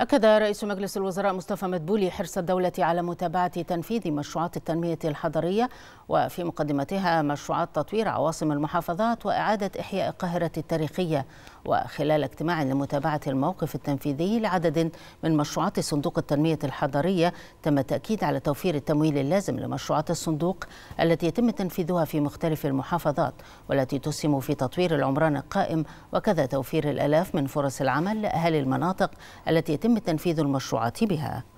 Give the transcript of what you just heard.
أكد رئيس مجلس الوزراء مصطفى مدبولي حرص الدولة على متابعة تنفيذ مشروعات التنمية الحضرية وفي مقدمتها مشروعات تطوير عواصم المحافظات وإعادة إحياء القاهرة التاريخية وخلال اجتماع لمتابعة الموقف التنفيذي لعدد من مشروعات صندوق التنمية الحضرية تم التأكيد على توفير التمويل اللازم لمشروعات الصندوق التي يتم تنفيذها في مختلف المحافظات والتي تسهم في تطوير العمران القائم وكذا توفير الألاف من فرص العمل لأهالي المناطق التي يتم يتم تنفيذ المشروعات بها